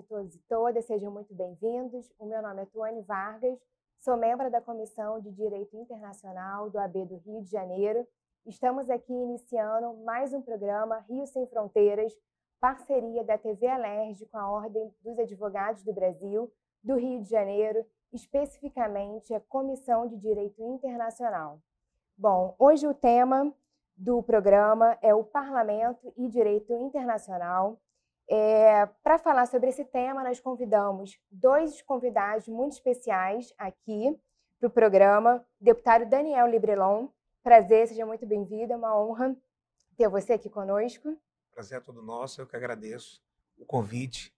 de todos e todas, sejam muito bem-vindos. O meu nome é Tuane Vargas, sou membro da Comissão de Direito Internacional do AB do Rio de Janeiro. Estamos aqui iniciando mais um programa Rio Sem Fronteiras, parceria da TV Alerj com a Ordem dos Advogados do Brasil, do Rio de Janeiro, especificamente a Comissão de Direito Internacional. Bom, hoje o tema do programa é o Parlamento e Direito Internacional. É, Para falar sobre esse tema, nós convidamos dois convidados muito especiais aqui para o programa. Deputado Daniel Librelon, prazer, seja muito bem-vindo, é uma honra ter você aqui conosco. Prazer é todo nosso, eu que agradeço o convite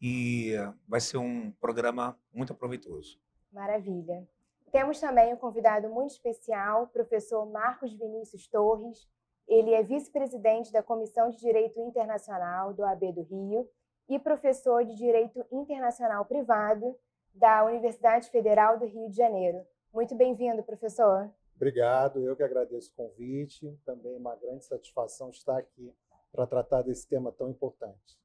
e vai ser um programa muito proveitoso. Maravilha. Temos também um convidado muito especial, professor Marcos Vinícius Torres, ele é vice-presidente da Comissão de Direito Internacional do AB do Rio e professor de Direito Internacional Privado da Universidade Federal do Rio de Janeiro. Muito bem-vindo, professor. Obrigado, eu que agradeço o convite. Também é uma grande satisfação estar aqui para tratar desse tema tão importante.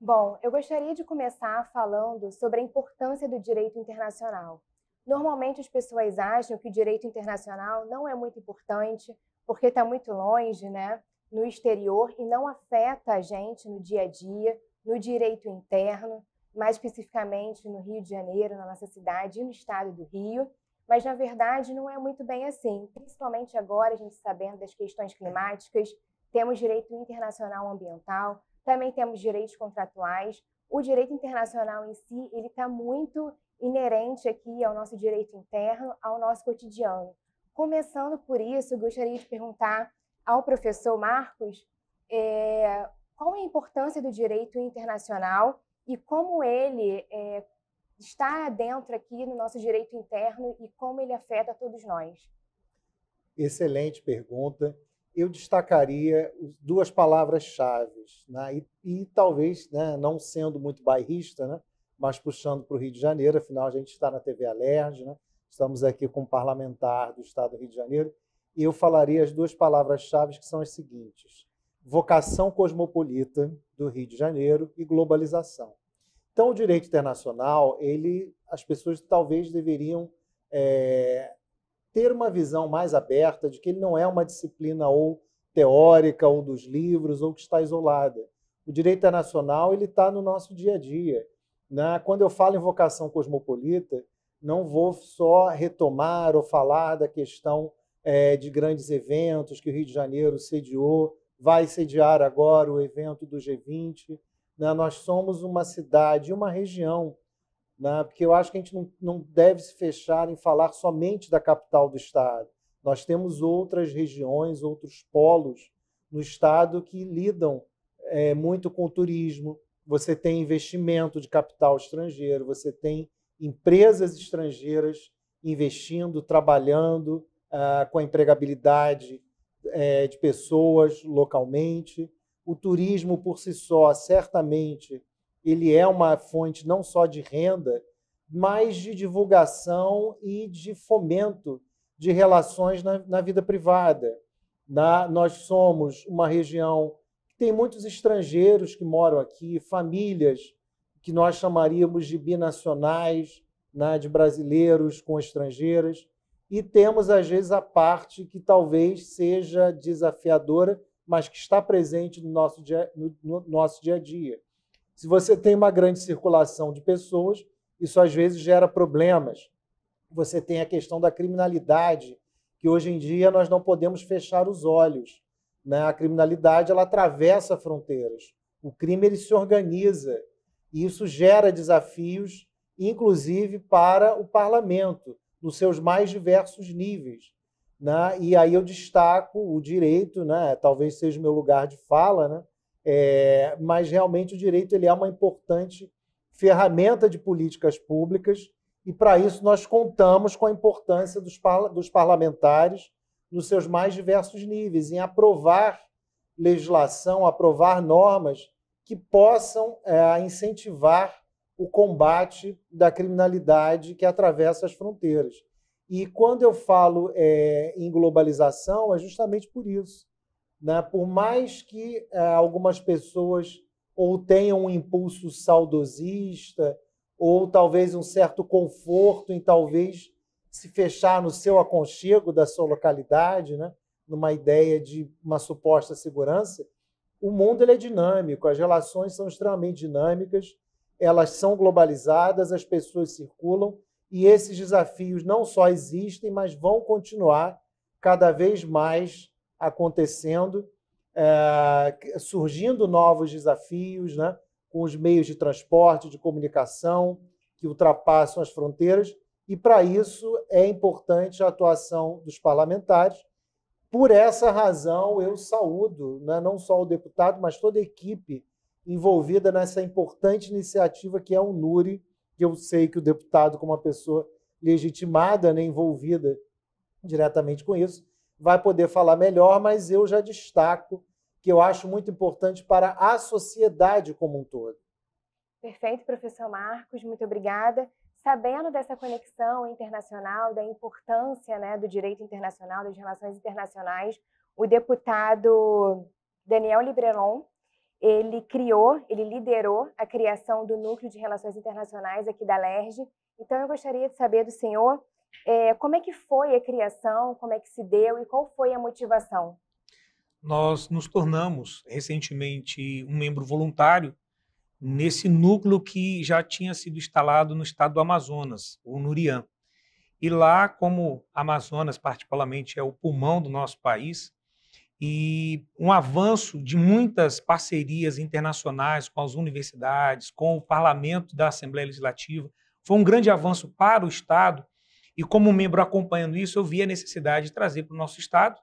Bom, eu gostaria de começar falando sobre a importância do direito internacional. Normalmente as pessoas acham que o direito internacional não é muito importante, porque está muito longe, né? No exterior e não afeta a gente no dia a dia, no direito interno, mais especificamente no Rio de Janeiro, na nossa cidade e no estado do Rio. Mas, na verdade, não é muito bem assim. Principalmente agora, a gente sabendo das questões climáticas, temos direito internacional ambiental, também temos direitos contratuais. O direito internacional em si, ele está muito inerente aqui ao nosso direito interno, ao nosso cotidiano. Começando por isso, gostaria de perguntar ao professor Marcos é, qual é a importância do direito internacional e como ele é, está dentro aqui no nosso direito interno e como ele afeta todos nós. Excelente pergunta. Eu destacaria duas palavras-chave, né? e, e, talvez, né, não sendo muito bairrista, né, mas puxando para o Rio de Janeiro, afinal a gente está na TV Alerj, né? Estamos aqui com um parlamentar do Estado do Rio de Janeiro e eu falarei as duas palavras-chave que são as seguintes: vocação cosmopolita do Rio de Janeiro e globalização. Então, o direito internacional, ele, as pessoas talvez deveriam é, ter uma visão mais aberta de que ele não é uma disciplina ou teórica ou dos livros ou que está isolada. O direito internacional ele está no nosso dia a dia. Né? Quando eu falo em vocação cosmopolita, não vou só retomar ou falar da questão é, de grandes eventos que o Rio de Janeiro sediou, vai sediar agora o evento do G20. Né? Nós somos uma cidade, uma região, né? porque eu acho que a gente não, não deve se fechar em falar somente da capital do Estado. Nós temos outras regiões, outros polos no Estado que lidam é, muito com o turismo. Você tem investimento de capital estrangeiro, você tem empresas estrangeiras investindo, trabalhando uh, com a empregabilidade uh, de pessoas localmente. O turismo por si só, certamente, ele é uma fonte não só de renda, mas de divulgação e de fomento de relações na, na vida privada. Na, nós somos uma região que tem muitos estrangeiros que moram aqui, famílias que nós chamaríamos de binacionais, né, de brasileiros com estrangeiras, e temos, às vezes, a parte que talvez seja desafiadora, mas que está presente no nosso dia, no, no nosso dia a dia. Se você tem uma grande circulação de pessoas, isso às vezes gera problemas. Você tem a questão da criminalidade, que hoje em dia nós não podemos fechar os olhos. Né? A criminalidade ela atravessa fronteiras. O crime ele se organiza, e isso gera desafios, inclusive para o parlamento, nos seus mais diversos níveis. Né? E aí eu destaco o direito, né? talvez seja o meu lugar de fala, né? É, mas realmente o direito ele é uma importante ferramenta de políticas públicas e para isso nós contamos com a importância dos, parla dos parlamentares nos seus mais diversos níveis em aprovar legislação, aprovar normas que possam é, incentivar o combate da criminalidade que atravessa as fronteiras. E quando eu falo é, em globalização, é justamente por isso. Né? Por mais que é, algumas pessoas ou tenham um impulso saudosista, ou talvez um certo conforto em talvez se fechar no seu aconchego da sua localidade, né? numa ideia de uma suposta segurança, o mundo é dinâmico, as relações são extremamente dinâmicas, elas são globalizadas, as pessoas circulam e esses desafios não só existem, mas vão continuar cada vez mais acontecendo, é, surgindo novos desafios, né, com os meios de transporte, de comunicação que ultrapassam as fronteiras. E para isso é importante a atuação dos parlamentares, por essa razão, eu saúdo né, não só o deputado, mas toda a equipe envolvida nessa importante iniciativa que é o NURI, que eu sei que o deputado, como uma pessoa legitimada, né, envolvida diretamente com isso, vai poder falar melhor, mas eu já destaco que eu acho muito importante para a sociedade como um todo. Perfeito, professor Marcos, muito obrigada. Sabendo dessa conexão internacional, da importância né, do direito internacional, das relações internacionais, o deputado Daniel Librelon, ele criou, ele liderou a criação do Núcleo de Relações Internacionais aqui da LERJ. Então, eu gostaria de saber do senhor é, como é que foi a criação, como é que se deu e qual foi a motivação? Nós nos tornamos recentemente um membro voluntário nesse núcleo que já tinha sido instalado no estado do Amazonas, o Nurian. E lá, como Amazonas particularmente é o pulmão do nosso país, e um avanço de muitas parcerias internacionais com as universidades, com o parlamento da Assembleia Legislativa, foi um grande avanço para o Estado. E como membro acompanhando isso, eu vi a necessidade de trazer para o nosso Estado,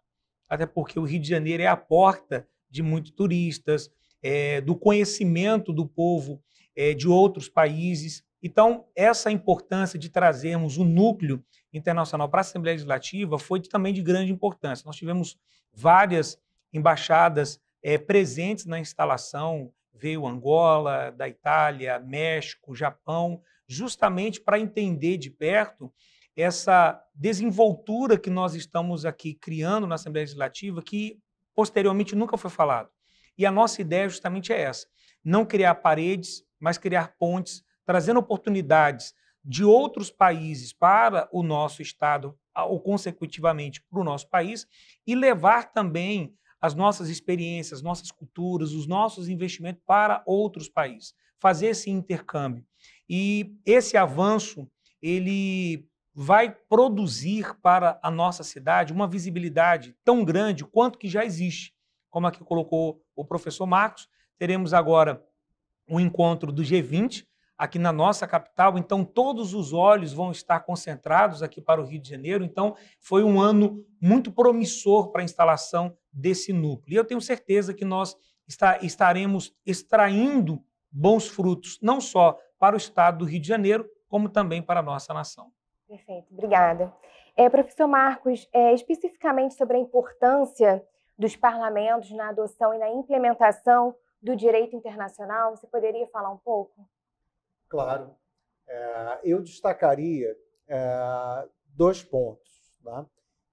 até porque o Rio de Janeiro é a porta de muitos turistas, é, do conhecimento do povo é, de outros países. Então, essa importância de trazermos o um núcleo internacional para a Assembleia Legislativa foi também de grande importância. Nós tivemos várias embaixadas é, presentes na instalação, veio Angola, da Itália, México, Japão, justamente para entender de perto essa desenvoltura que nós estamos aqui criando na Assembleia Legislativa, que posteriormente nunca foi falado. E a nossa ideia justamente é essa: não criar paredes, mas criar pontes, trazendo oportunidades de outros países para o nosso Estado, ou consecutivamente para o nosso país, e levar também as nossas experiências, nossas culturas, os nossos investimentos para outros países, fazer esse intercâmbio. E esse avanço, ele vai produzir para a nossa cidade uma visibilidade tão grande quanto que já existe, como aqui colocou o professor Marcos. Teremos agora um encontro do G20 aqui na nossa capital, então todos os olhos vão estar concentrados aqui para o Rio de Janeiro. Então, foi um ano muito promissor para a instalação desse núcleo. E eu tenho certeza que nós está, estaremos extraindo bons frutos, não só para o estado do Rio de Janeiro, como também para a nossa nação. Perfeito, obrigada. É, professor Marcos, é, especificamente sobre a importância dos parlamentos na adoção e na implementação do direito internacional? Você poderia falar um pouco? Claro. É, eu destacaria é, dois pontos. Né?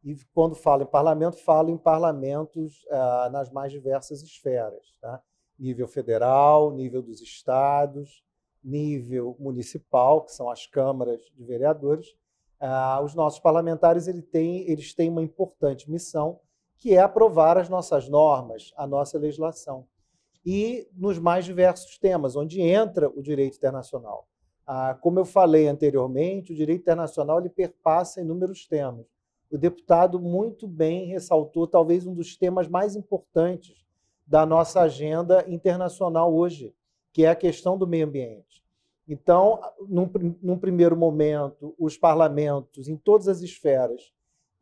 E quando falo em parlamento, falo em parlamentos é, nas mais diversas esferas: tá? nível federal, nível dos estados, nível municipal, que são as câmaras de vereadores. É, os nossos parlamentares ele tem, eles têm uma importante missão que é aprovar as nossas normas, a nossa legislação. E nos mais diversos temas, onde entra o direito internacional. Ah, como eu falei anteriormente, o direito internacional ele perpassa inúmeros temas. O deputado muito bem ressaltou talvez um dos temas mais importantes da nossa agenda internacional hoje, que é a questão do meio ambiente. Então, num, num primeiro momento, os parlamentos, em todas as esferas,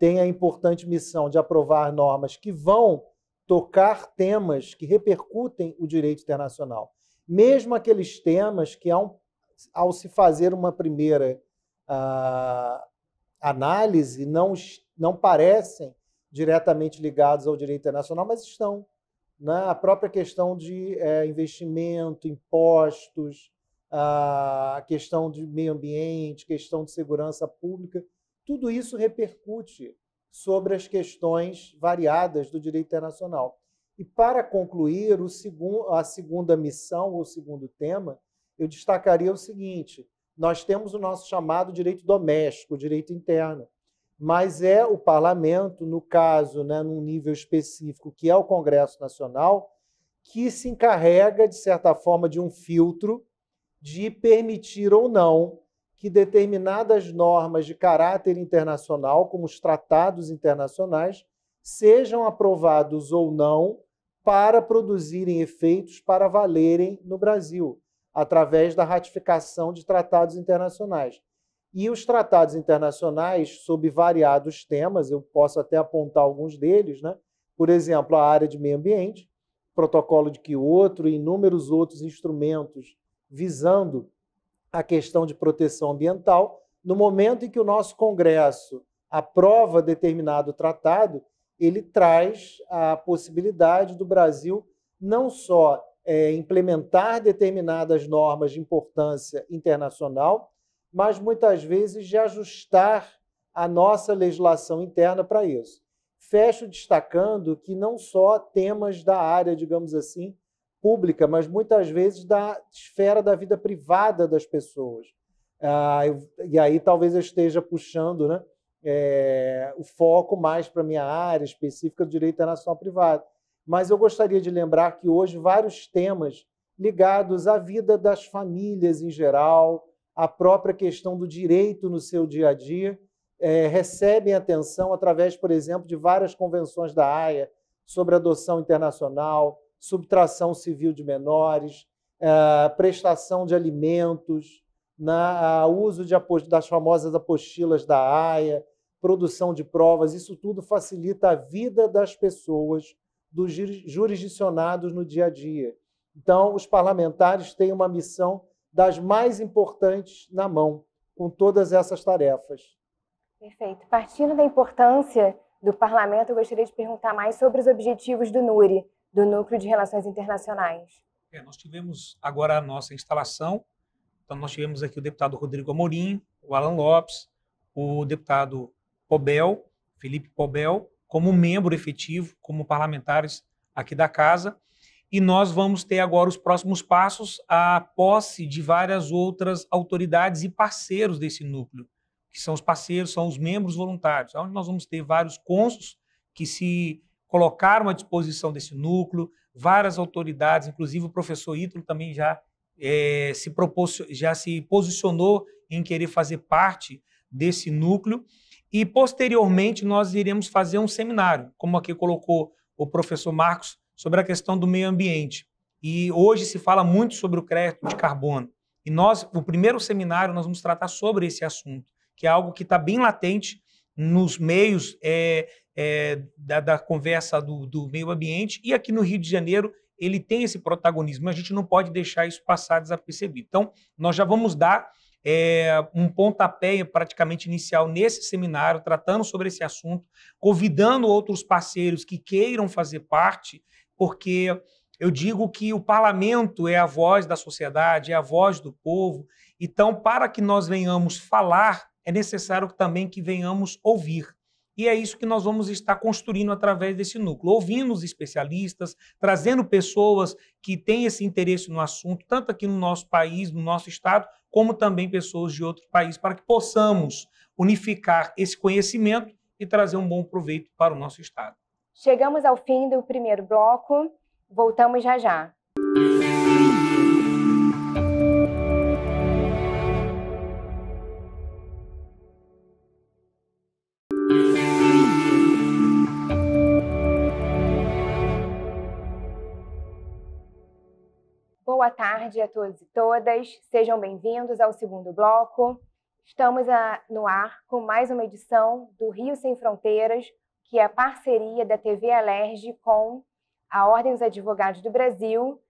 tem a importante missão de aprovar normas que vão tocar temas que repercutem o direito internacional. Mesmo aqueles temas que, ao, ao se fazer uma primeira uh, análise, não, não parecem diretamente ligados ao direito internacional, mas estão. Né? A própria questão de é, investimento, impostos, ah, a questão de meio ambiente, questão de segurança pública, tudo isso repercute sobre as questões variadas do direito internacional. E para concluir, segundo, a segunda missão, ou segundo tema, eu destacaria o seguinte: nós temos o nosso chamado direito doméstico, direito interno, mas é o parlamento, no caso, né, num nível específico, que é o Congresso Nacional, que se encarrega, de certa forma, de um filtro de permitir ou não que determinadas normas de caráter internacional, como os tratados internacionais, sejam aprovados ou não para produzirem efeitos para valerem no Brasil, através da ratificação de tratados internacionais. E os tratados internacionais, sob variados temas, eu posso até apontar alguns deles, né? por exemplo, a área de meio ambiente, protocolo de Quioto e inúmeros outros instrumentos visando a questão de proteção ambiental. No momento em que o nosso Congresso aprova determinado tratado, ele traz a possibilidade do Brasil não só é, implementar determinadas normas de importância internacional, mas muitas vezes de ajustar a nossa legislação interna para isso. Fecho destacando que não só temas da área, digamos assim, pública, mas muitas vezes da esfera da vida privada das pessoas. Ah, e aí talvez eu esteja puxando né, é, o foco mais para a minha área específica do direito internacional privado. Mas eu gostaria de lembrar que hoje vários temas ligados à vida das famílias em geral, à própria questão do direito no seu dia a dia, é, recebem atenção através, por exemplo, de várias convenções da AIA sobre adoção internacional, subtração civil de menores, é, prestação de alimentos, na, né, uso de, das famosas apostilas da AIA, produção de provas, isso tudo facilita a vida das pessoas, dos jurisdicionados no dia a dia. Então, os parlamentares têm uma missão das mais importantes na mão, com todas essas tarefas. Perfeito. Partindo da importância do parlamento, eu gostaria de perguntar mais sobre os objetivos do NURI do Núcleo de Relações Internacionais. É, nós tivemos agora a nossa instalação, então nós tivemos aqui o deputado Rodrigo Amorim, o Alan Lopes, o deputado Pobel, Felipe Pobel, como membro efetivo, como parlamentares aqui da casa, e nós vamos ter agora os próximos passos a posse de várias outras autoridades e parceiros desse núcleo, que são os parceiros, são os membros voluntários, onde nós vamos ter vários consos que se colocaram à disposição desse núcleo, várias autoridades, inclusive o professor Ítalo também já, é, se, propôs, já se posicionou em querer fazer parte desse núcleo. E, posteriormente, nós iremos fazer um seminário, como aqui colocou o professor Marcos, sobre a questão do meio ambiente. E hoje se fala muito sobre o crédito de carbono. E nós, o primeiro seminário, nós vamos tratar sobre esse assunto, que é algo que está bem latente nos meios é, é, da, da, conversa do, do meio ambiente, e aqui no Rio de Janeiro ele tem esse protagonismo, a gente não pode deixar isso passar desapercebido. Então, nós já vamos dar é, um pontapé praticamente inicial nesse seminário, tratando sobre esse assunto, convidando outros parceiros que queiram fazer parte, porque eu digo que o parlamento é a voz da sociedade, é a voz do povo. Então, para que nós venhamos falar, é necessário também que venhamos ouvir. E é isso que nós vamos estar construindo através desse núcleo, ouvindo os especialistas, trazendo pessoas que têm esse interesse no assunto, tanto aqui no nosso país, no nosso estado, como também pessoas de outro país, para que possamos unificar esse conhecimento e trazer um bom proveito para o nosso estado. Chegamos ao fim do primeiro bloco, voltamos já já. boa tarde a todos e todas. Sejam bem-vindos ao segundo bloco. Estamos a, no ar com mais uma edição do Rio Sem Fronteiras, que é a parceria da TV Alerj com a Ordem dos Advogados do Brasil,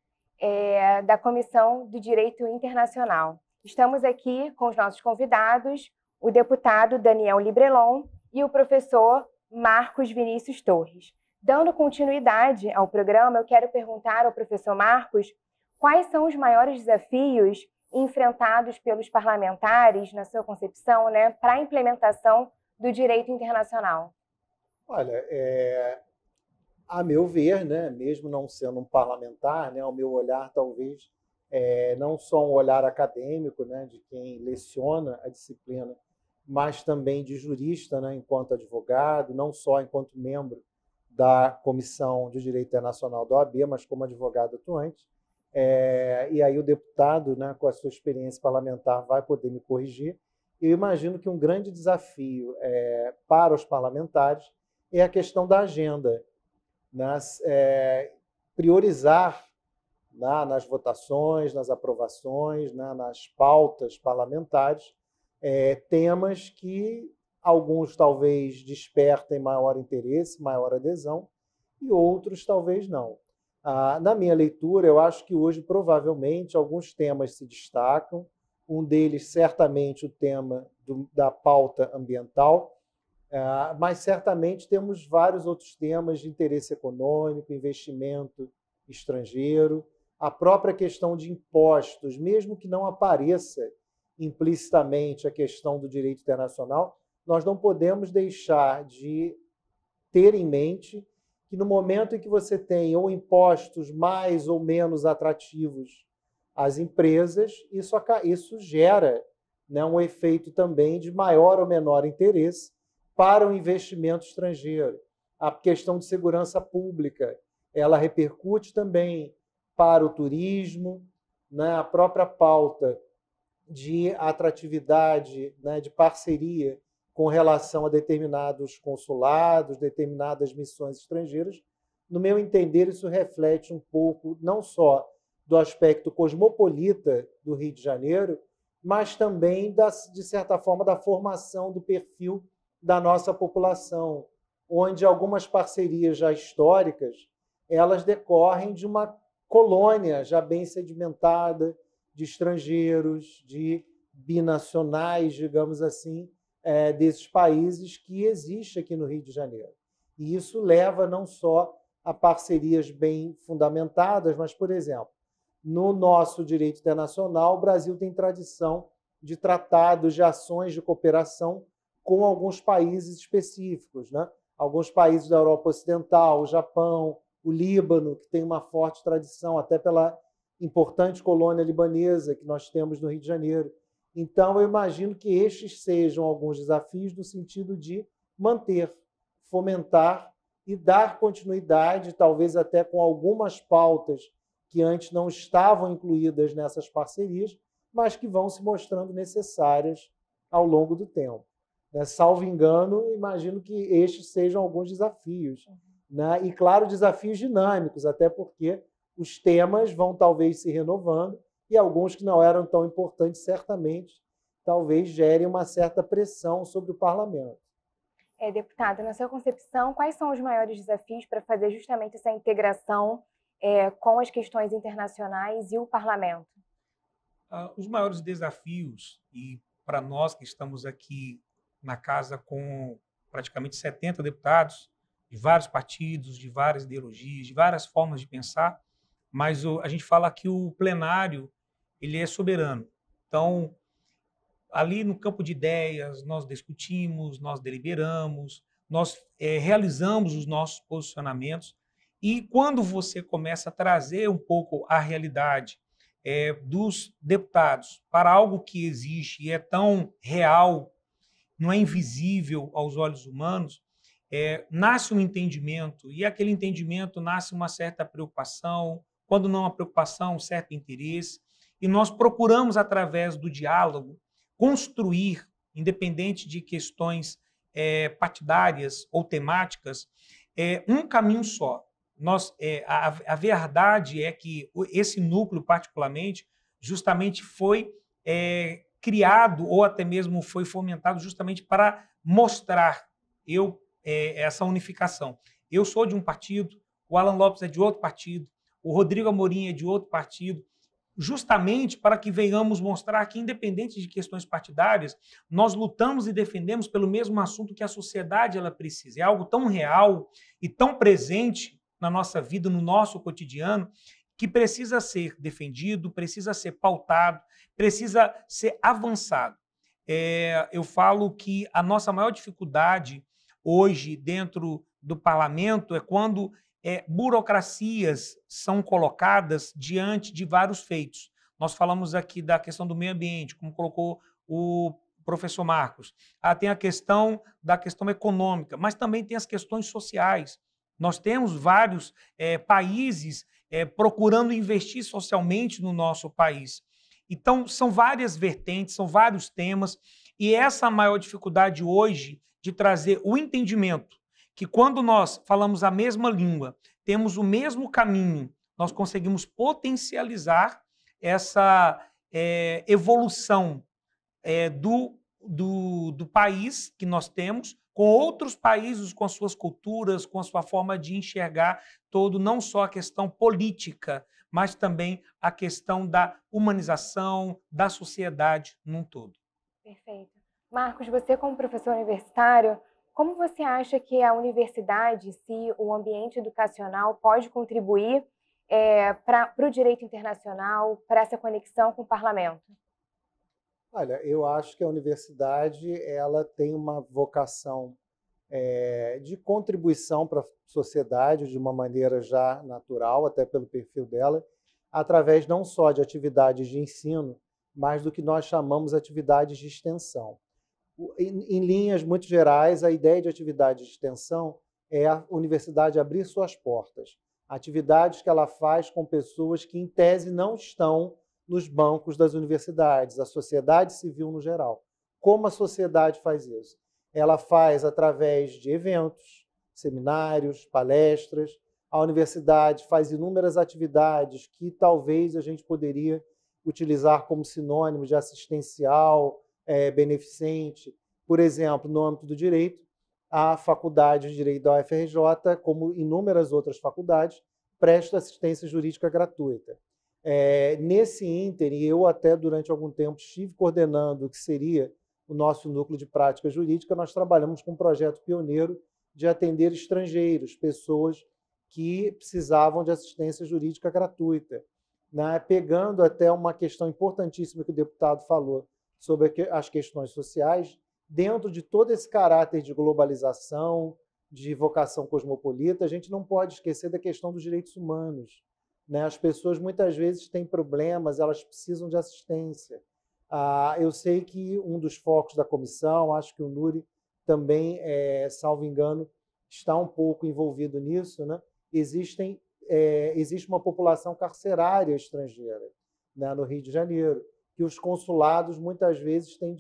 é, da Comissão do Direito Internacional. Estamos aqui com os nossos convidados, o deputado Daniel Librelon e o professor Marcos Vinícius Torres. Dando continuidade ao programa, eu quero perguntar ao professor Marcos Quais são os maiores desafios enfrentados pelos parlamentares, na sua concepção, né, para a implementação do direito internacional? Olha, é, a meu ver, né, mesmo não sendo um parlamentar, né, o meu olhar talvez é, não só um olhar acadêmico, né, de quem leciona a disciplina, mas também de jurista, né, enquanto advogado, não só enquanto membro da Comissão de Direito Internacional da OAB, mas como advogado atuante. É, e aí o deputado, né, com a sua experiência parlamentar, vai poder me corrigir. Eu imagino que um grande desafio é, para os parlamentares é a questão da agenda, nas, né, é, priorizar né, nas votações, nas aprovações, né, nas pautas parlamentares, é, temas que alguns talvez despertem maior interesse, maior adesão, e outros talvez não. Ah, na minha leitura, eu acho que hoje provavelmente alguns temas se destacam. Um deles, certamente, o tema do, da pauta ambiental, ah, mas certamente temos vários outros temas de interesse econômico, investimento estrangeiro, a própria questão de impostos, mesmo que não apareça implicitamente a questão do direito internacional, nós não podemos deixar de ter em mente que no momento em que você tem ou impostos mais ou menos atrativos às empresas, isso, isso gera né, um efeito também de maior ou menor interesse para o investimento estrangeiro. A questão de segurança pública, ela repercute também para o turismo, né, a própria pauta de atratividade, né, de parceria com relação a determinados consulados, determinadas missões estrangeiras. No meu entender, isso reflete um pouco não só do aspecto cosmopolita do Rio de Janeiro, mas também, das, de certa forma, da formação do perfil da nossa população, onde algumas parcerias já históricas elas decorrem de uma colônia já bem sedimentada de estrangeiros, de binacionais, digamos assim, é, desses países que existe aqui no Rio de Janeiro. E isso leva não só a parcerias bem fundamentadas, mas, por exemplo, no nosso direito internacional, o Brasil tem tradição de tratados, de ações de cooperação com alguns países específicos, né? alguns países da Europa Ocidental, o Japão, o Líbano, que tem uma forte tradição, até pela importante colônia libanesa que nós temos no Rio de Janeiro. Então, eu imagino que estes sejam alguns desafios no sentido de manter, fomentar e dar continuidade, talvez até com algumas pautas que antes não estavam incluídas nessas parcerias, mas que vão se mostrando necessárias ao longo do tempo. É, salvo engano, imagino que estes sejam alguns desafios. Uhum. Né? E, claro, desafios dinâmicos, até porque os temas vão talvez se renovando e alguns que não eram tão importantes, certamente, talvez gerem uma certa pressão sobre o parlamento. É, deputado, na sua concepção, quais são os maiores desafios para fazer justamente essa integração é, com as questões internacionais e o parlamento? Ah, os maiores desafios, e para nós que estamos aqui na casa com praticamente 70 deputados, de vários partidos, de várias ideologias, de várias formas de pensar, mas o, a gente fala que o plenário ele é soberano. Então, ali no campo de ideias, nós discutimos, nós deliberamos, nós é, realizamos os nossos posicionamentos. E quando você começa a trazer um pouco a realidade é, dos deputados para algo que existe e é tão real, não é invisível aos olhos humanos, é, nasce um entendimento, e aquele entendimento nasce uma certa preocupação, quando não há preocupação, um certo interesse. E nós procuramos, através do diálogo, construir, independente de questões é, partidárias ou temáticas, é, um caminho só. Nós, é, a, a, verdade é que esse núcleo, particularmente, justamente foi criado ou até mesmo foi fomentado justamente para mostrar eu essa unificação. Eu sou de um partido, o Alan Lopes é de outro partido, o Rodrigo Amorim é de outro partido, justamente para que venhamos mostrar que, independente de questões partidárias, nós lutamos e defendemos pelo mesmo assunto que a sociedade ela precisa. É algo tão real e tão presente na nossa vida, no nosso cotidiano, que precisa ser defendido, precisa ser pautado, precisa ser avançado. É, eu falo que a nossa maior dificuldade hoje dentro do parlamento é quando é, burocracias são colocadas diante de vários feitos. Nós falamos aqui da questão do meio ambiente, como colocou o professor Marcos. Ah, tem a questão da questão econômica, mas também tem as questões sociais. Nós temos vários é, países é, procurando investir socialmente no nosso país. Então, são várias vertentes, são vários temas, e essa é maior dificuldade hoje de trazer o entendimento que quando nós falamos a mesma língua, temos o mesmo caminho, nós conseguimos potencializar essa é, evolução é, do, do, do país que nós temos com outros países, com suas culturas, com a sua forma de enxergar todo, não só a questão política, mas também a questão da humanização da sociedade num todo. Perfeito. Marcos, você como professor universitário, como você acha que a universidade, se o ambiente educacional pode contribuir é, para o direito internacional, para essa conexão com o parlamento? Olha, eu acho que a universidade ela tem uma vocação é, de contribuição para a sociedade de uma maneira já natural, até pelo perfil dela, através não só de atividades de ensino, mas do que nós chamamos atividades de extensão em, linhas muito gerais, a ideia de atividade de extensão é a universidade abrir suas portas. Atividades que ela faz com pessoas que, em tese, não estão nos bancos das universidades, a sociedade civil no geral. Como a sociedade faz isso? Ela faz através de eventos, seminários, palestras. A universidade faz inúmeras atividades que talvez a gente poderia utilizar como sinônimo de assistencial, é, beneficente. Por exemplo, no âmbito do direito, a Faculdade de Direito da UFRJ, como inúmeras outras faculdades, presta assistência jurídica gratuita. É, nesse ínter, e eu até durante algum tempo estive coordenando o que seria o nosso núcleo de prática jurídica, nós trabalhamos com um projeto pioneiro de atender estrangeiros, pessoas que precisavam de assistência jurídica gratuita, né? pegando até uma questão importantíssima que o deputado falou, sobre as questões sociais, dentro de todo esse caráter de globalização, de vocação cosmopolita, a gente não pode esquecer da questão dos direitos humanos. Né? As pessoas muitas vezes têm problemas, elas precisam de assistência. Ah, eu sei que um dos focos da comissão, acho que o Nuri também, é, salvo engano, está um pouco envolvido nisso, né? Existem, é, existe uma população carcerária estrangeira né, no Rio de Janeiro que os consulados muitas vezes têm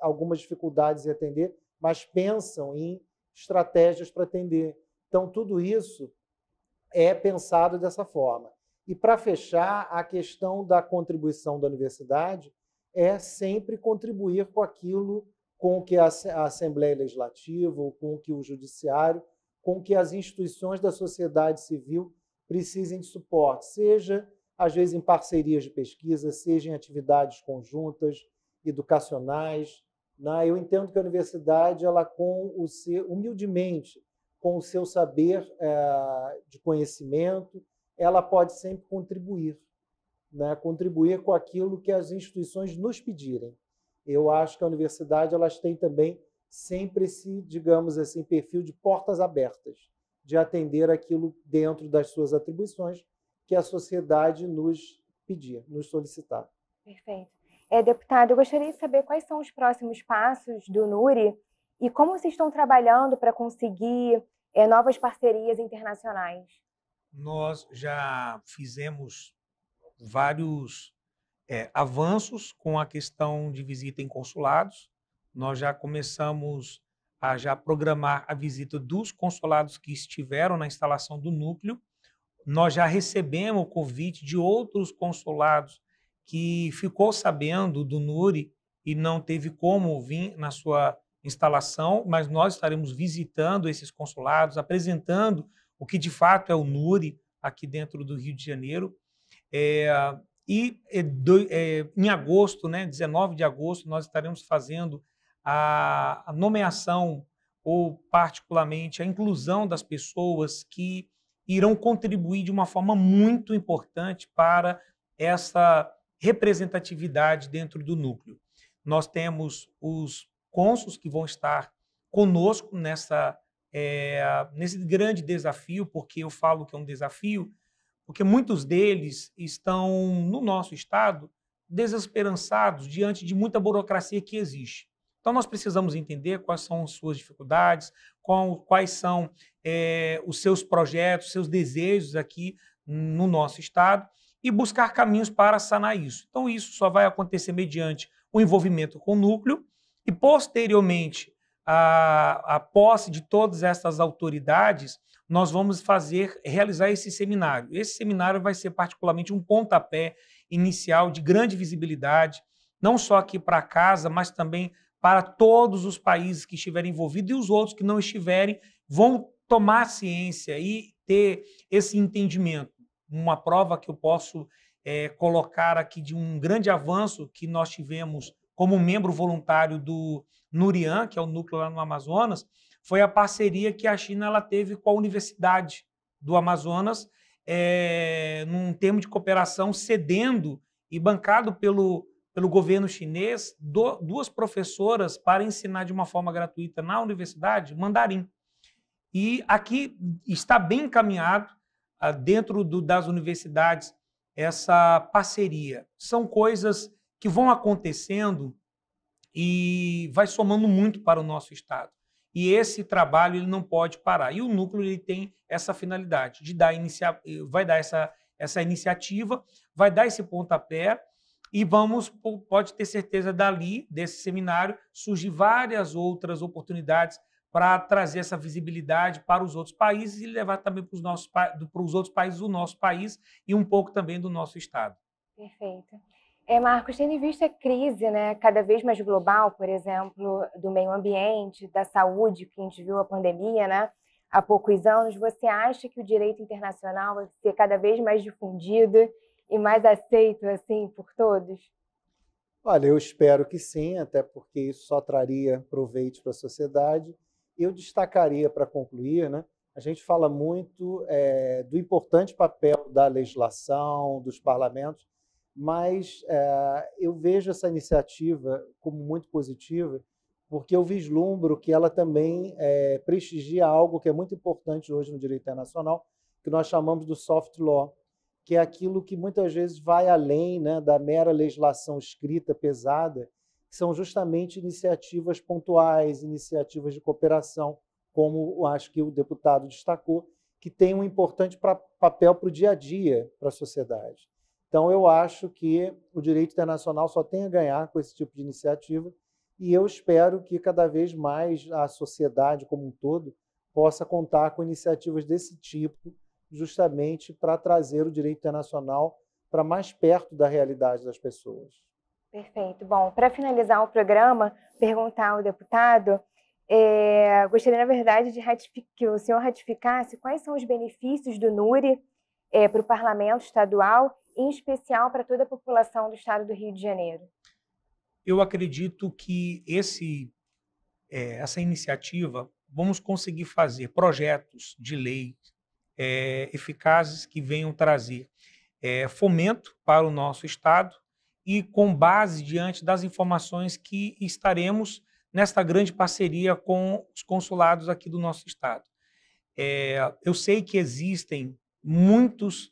algumas dificuldades em atender, mas pensam em estratégias para atender. Então, tudo isso é pensado dessa forma. E para fechar, a questão da contribuição da universidade é sempre contribuir com aquilo com que a Assembleia Legislativa, ou com que o Judiciário, com que as instituições da sociedade civil precisem de suporte, seja às vezes em parcerias de pesquisa, seja em atividades conjuntas, educacionais. Né? Eu entendo que a universidade, ela com o seu, humildemente, com o seu saber é, de conhecimento, ela pode sempre contribuir, né? contribuir com aquilo que as instituições nos pedirem. Eu acho que a universidade elas têm também sempre esse, digamos assim, perfil de portas abertas, de atender aquilo dentro das suas atribuições, que a sociedade nos pedia, nos solicitava. Perfeito. É, deputado, eu gostaria de saber quais são os próximos passos do NURI e como vocês estão trabalhando para conseguir é, novas parcerias internacionais. Nós já fizemos vários é, avanços com a questão de visita em consulados. Nós já começamos a já programar a visita dos consulados que estiveram na instalação do núcleo nós já recebemos o convite de outros consulados que ficou sabendo do Nuri e não teve como vir na sua instalação, mas nós estaremos visitando esses consulados, apresentando o que de fato é o Nuri aqui dentro do Rio de Janeiro. É, e é, do, é, em agosto, né, 19 de agosto, nós estaremos fazendo a, a nomeação ou particularmente a inclusão das pessoas que irão contribuir de uma forma muito importante para essa representatividade dentro do núcleo. Nós temos os cônsuls que vão estar conosco nessa, é, nesse grande desafio, porque eu falo que é um desafio, porque muitos deles estão no nosso estado desesperançados diante de muita burocracia que existe. Então, nós precisamos entender quais são suas dificuldades, qual, quais são é, os seus projetos, seus desejos aqui no nosso Estado e buscar caminhos para sanar isso. Então, isso só vai acontecer mediante o envolvimento com o núcleo e, posteriormente, a, a posse de todas essas autoridades, nós vamos fazer, realizar esse seminário. Esse seminário vai ser particularmente um pontapé inicial de grande visibilidade, não só aqui para casa, mas também para todos os países que estiverem envolvidos e os outros que não estiverem vão tomar ciência e ter esse entendimento. Uma prova que eu posso é, colocar aqui de um grande avanço que nós tivemos como membro voluntário do Nurian, que é o núcleo lá no Amazonas, foi a parceria que a China ela teve com a Universidade do Amazonas, é, num termo de cooperação, cedendo e bancado pelo pelo governo chinês do, duas professoras para ensinar de uma forma gratuita na universidade mandarim. E aqui está bem encaminhado, ah, dentro do, das universidades, essa parceria. São coisas que vão acontecendo e vai somando muito para o nosso Estado. E esse trabalho ele não pode parar. E o núcleo ele tem essa finalidade de dar inicia... vai dar essa, essa iniciativa, vai dar esse pontapé e vamos, pode ter certeza, dali, desse seminário, surgir várias outras oportunidades para trazer essa visibilidade para os outros países e levar também para os, nossos, para os outros países do nosso país e um pouco também do nosso Estado. Perfeito. É, Marcos, tendo em vista a crise né, cada vez mais global, por exemplo, do meio ambiente, da saúde, que a gente viu a pandemia né, há poucos anos, você acha que o direito internacional vai ser cada vez mais difundido e mais aceito assim por todos? Olha, eu espero que sim, até porque isso só traria proveito para a sociedade. Eu destacaria para concluir, né? A gente fala muito é, do importante papel da legislação, dos parlamentos, mas é, eu vejo essa iniciativa como muito positiva, porque eu vislumbro que ela também é, prestigia algo que é muito importante hoje no direito internacional, que nós chamamos do soft law, que é aquilo que muitas vezes vai além né, da mera legislação escrita pesada, que são justamente iniciativas pontuais, iniciativas de cooperação, como acho que o deputado destacou, que tem um importante pra, papel para o dia a dia, para a sociedade. Então, eu acho que o direito internacional só tem a ganhar com esse tipo de iniciativa, e eu espero que cada vez mais a sociedade como um todo possa contar com iniciativas desse tipo justamente para trazer o direito internacional para mais perto da realidade das pessoas. Perfeito. Bom, para finalizar o programa, perguntar ao deputado, é, gostaria, na verdade, de que o senhor ratificasse quais são os benefícios do NURI é, para o parlamento estadual, em especial para toda a população do estado do Rio de Janeiro. Eu acredito que esse, é, essa iniciativa vamos conseguir fazer projetos de lei é, eficazes que venham trazer é, fomento para o nosso Estado e com base diante das informações que estaremos nesta grande parceria com os consulados aqui do nosso Estado. É, eu sei que existem muitos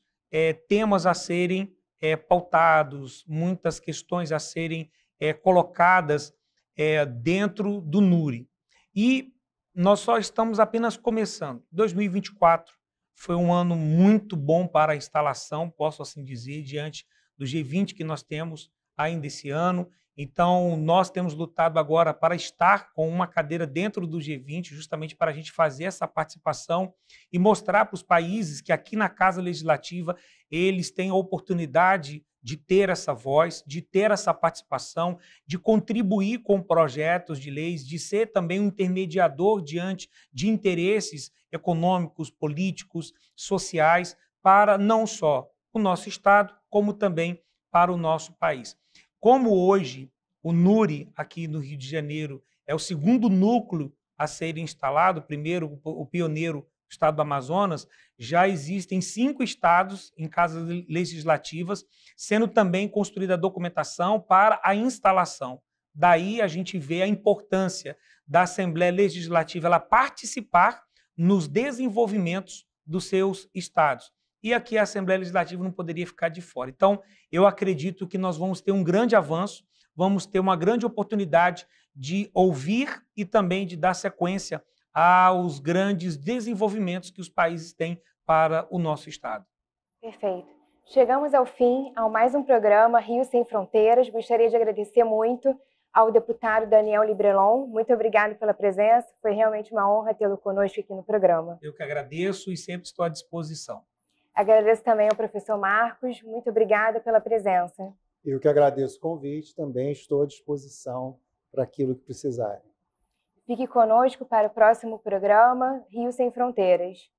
temas a serem pautados, muitas questões a serem colocadas dentro do NURI. E nós só estamos apenas começando. 2024 foi um ano muito bom para a instalação, posso assim dizer, diante do G20 que nós temos ainda esse ano então, nós temos lutado agora para estar com uma cadeira dentro do G20, justamente para a gente fazer essa participação e mostrar para os países que aqui na Casa Legislativa eles têm a oportunidade de ter essa voz, de ter essa participação, de contribuir com projetos de leis, de ser também um intermediador diante de interesses econômicos, políticos, sociais, para não só o nosso Estado, como também para o nosso país. Como hoje o NURI, aqui no Rio de Janeiro, é o segundo núcleo a ser instalado, primeiro o pioneiro estado do Amazonas, já existem cinco estados em casas legislativas, sendo também construída a documentação para a instalação. Daí a gente vê a importância da Assembleia Legislativa ela participar nos desenvolvimentos dos seus estados e aqui a Assembleia Legislativa não poderia ficar de fora. Então, eu acredito que nós vamos ter um grande avanço, vamos ter uma grande oportunidade de ouvir e também de dar sequência aos grandes desenvolvimentos que os países têm para o nosso Estado. Perfeito. Chegamos ao fim, ao mais um programa Rio Sem Fronteiras. Gostaria de agradecer muito ao deputado Daniel Librelon. Muito obrigado pela presença. Foi realmente uma honra tê-lo conosco aqui no programa. Eu que agradeço e sempre estou à disposição. Agradeço também ao professor Marcos. Muito obrigada pela presença. Eu que agradeço o convite. Também estou à disposição para aquilo que precisarem. Fique conosco para o próximo programa Rio Sem Fronteiras.